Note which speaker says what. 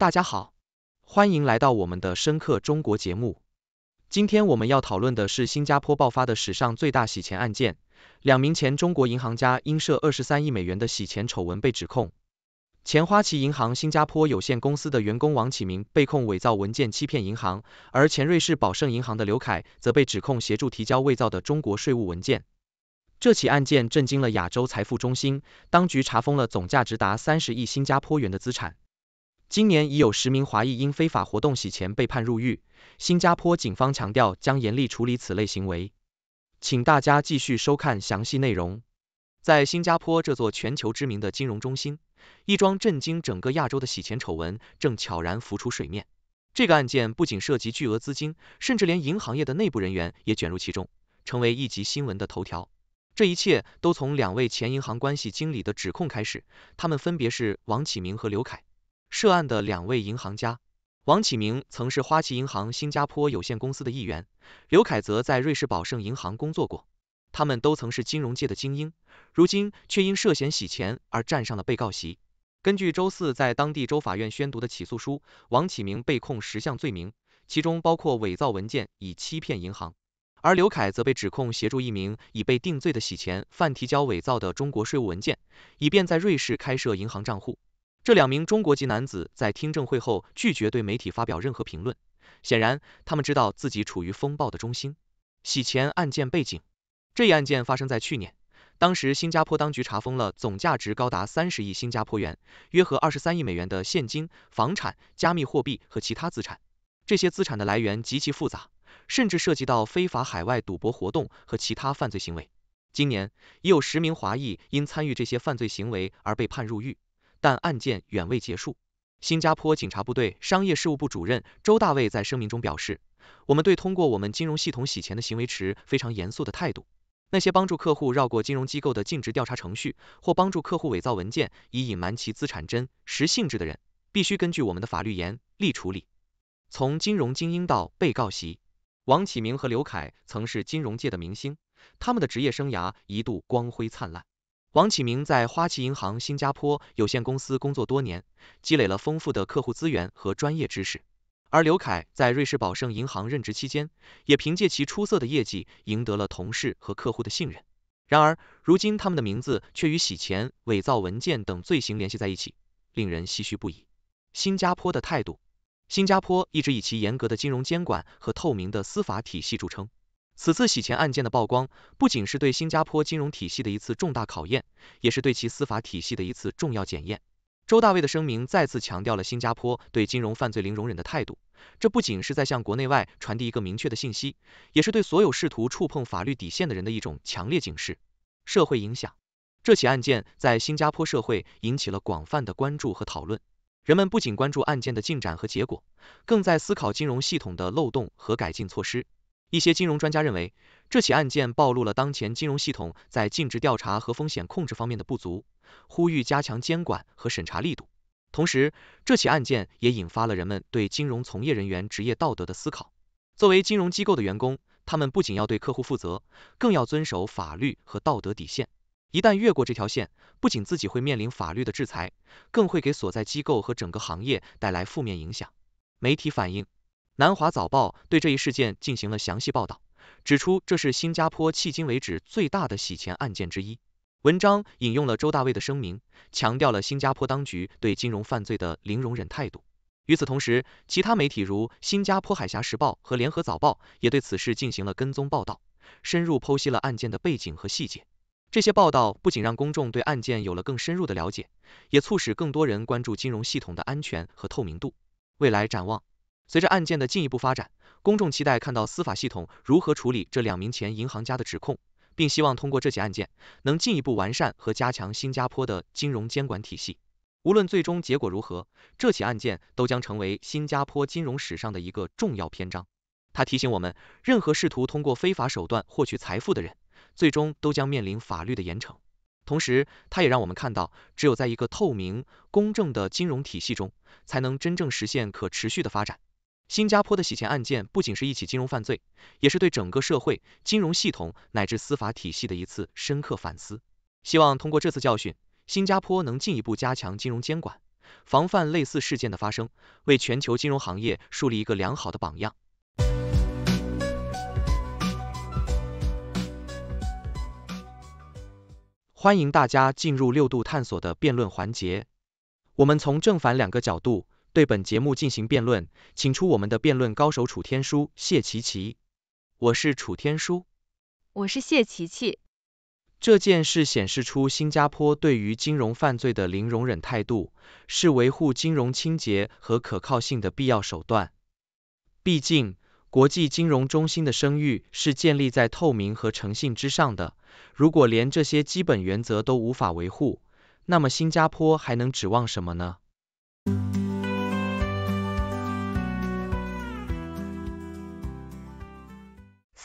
Speaker 1: 大家好，欢迎来到我们的《深刻中国》节目。今天我们要讨论的是新加坡爆发的史上最大洗钱案件，两名前中国银行家因涉二十三亿美元的洗钱丑闻被指控。前花旗银行新加坡有限公司的员工王启明被控伪造文件欺骗银行，而前瑞士宝盛银行的刘凯则被指控协助提交伪造的中国税务文件。这起案件震惊了亚洲财富中心，当局查封了总价值达三十亿新加坡元的资产。今年已有十名华裔因非法活动洗钱被判入狱。新加坡警方强调将严厉处理此类行为。请大家继续收看详细内容。在新加坡这座全球知名的金融中心，一桩震惊整个亚洲的洗钱丑闻正悄然浮出水面。这个案件不仅涉及巨额资金，甚至连银行业的内部人员也卷入其中，成为一级新闻的头条。这一切都从两位前银行关系经理的指控开始，他们分别是王启明和刘凯。涉案的两位银行家王启明曾是花旗银行新加坡有限公司的一员，刘凯则在瑞士宝盛银行工作过。他们都曾是金融界的精英，如今却因涉嫌洗钱而站上了被告席。根据周四在当地州法院宣读的起诉书，王启明被控十项罪名，其中包括伪造文件以欺骗银行；而刘凯则被指控协助一名已被定罪的洗钱犯提交伪造的中国税务文件，以便在瑞士开设银行账户。这两名中国籍男子在听证会后拒绝对媒体发表任何评论，显然他们知道自己处于风暴的中心。洗钱案件背景这一案件发生在去年，当时新加坡当局查封了总价值高达三十亿新加坡元（约合二十三亿美元）的现金、房产、加密货币和其他资产。这些资产的来源极其复杂，甚至涉及到非法海外赌博活动和其他犯罪行为。今年已有十名华裔因参与这些犯罪行为而被判入狱。但案件远未结束。新加坡警察部队商业事务部主任周大卫在声明中表示：“我们对通过我们金融系统洗钱的行为持非常严肃的态度。那些帮助客户绕过金融机构的尽职调查程序，或帮助客户伪造文件以隐瞒其资产真实性质的人，必须根据我们的法律严厉处理。”从金融精英到被告席，王启明和刘凯曾是金融界的明星，他们的职业生涯一度光辉灿烂。王启明在花旗银行新加坡有限公司工作多年，积累了丰富的客户资源和专业知识；而刘凯在瑞士宝盛银行任职期间，也凭借其出色的业绩赢得了同事和客户的信任。然而，如今他们的名字却与洗钱、伪造文件等罪行联系在一起，令人唏嘘不已。新加坡的态度：新加坡一直以其严格的金融监管和透明的司法体系著称。此次洗钱案件的曝光，不仅是对新加坡金融体系的一次重大考验，也是对其司法体系的一次重要检验。周大卫的声明再次强调了新加坡对金融犯罪零容忍的态度，这不仅是在向国内外传递一个明确的信息，也是对所有试图触碰法律底线的人的一种强烈警示。社会影响，这起案件在新加坡社会引起了广泛的关注和讨论。人们不仅关注案件的进展和结果，更在思考金融系统的漏洞和改进措施。一些金融专家认为，这起案件暴露了当前金融系统在尽职调查和风险控制方面的不足，呼吁加强监管和审查力度。同时，这起案件也引发了人们对金融从业人员职业道德的思考。作为金融机构的员工，他们不仅要对客户负责，更要遵守法律和道德底线。一旦越过这条线，不仅自己会面临法律的制裁，更会给所在机构和整个行业带来负面影响。媒体反映。南华早报对这一事件进行了详细报道，指出这是新加坡迄今为止最大的洗钱案件之一。文章引用了周大卫的声明，强调了新加坡当局对金融犯罪的零容忍态度。与此同时，其他媒体如《新加坡海峡时报》和《联合早报》也对此事进行了跟踪报道，深入剖析了案件的背景和细节。这些报道不仅让公众对案件有了更深入的了解，也促使更多人关注金融系统的安全和透明度。未来展望。随着案件的进一步发展，公众期待看到司法系统如何处理这两名前银行家的指控，并希望通过这起案件能进一步完善和加强新加坡的金融监管体系。无论最终结果如何，这起案件都将成为新加坡金融史上的一个重要篇章。他提醒我们，任何试图通过非法手段获取财富的人，最终都将面临法律的严惩。同时，他也让我们看到，只有在一个透明、公正的金融体系中，才能真正实现可持续的发展。新加坡的洗钱案件不仅是一起金融犯罪，也是对整个社会、金融系统乃至司法体系的一次深刻反思。希望通过这次教训，新加坡能进一步加强金融监管，防范类似事件的发生，为全球金融行业树立一个良好的榜样。欢迎大家进入六度探索的辩论环节，我们从正反两个角度。对本节目进行辩论，请出我们的辩论高手楚天舒、谢琪琪。我是楚天舒，我是谢琪琪。这件事显示出新加坡对于金融犯罪的零容忍态度，是维护金融清洁和可靠性的必要手段。毕竟，国际金融中心的声誉是建立在透明和诚信之上的。如果连这些基本原则都无法维护，那么新加坡还能指望什么呢？